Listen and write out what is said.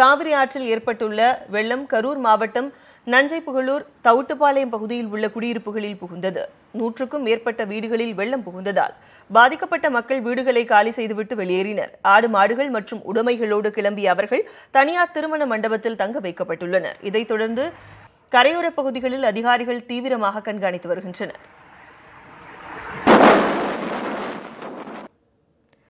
காவிரி ஆற்றில் ஏற்பட்டுள்ள வெள்ளம் கரூர் மாவட்டம் நஞ்சை புகழூர் தவுட்டுப்பாளையம் பகுதியில் உள்ள குடியிருப்புகளில் புகுந்தது நூற்றுக்கும் மேற்பட்ட வீடுகளில் வெள்ளம் புகுந்ததால் பாதிக்கப்பட்ட மக்கள் வீடுகளை காலி செய்துவிட்டு வெளியேறினர் ஆடு மாடுகள் மற்றும் உடைமைகளோடு கிளம்பிய அவர்கள் தனியார் திருமண மண்டபத்தில் தங்க வைக்கப்பட்டுள்ளனர் இதைத் தொடர்ந்து கரையோரப் பகுதிகளில் அதிகாரிகள் தீவிரமாக கண்காணித்து வருகின்றனர்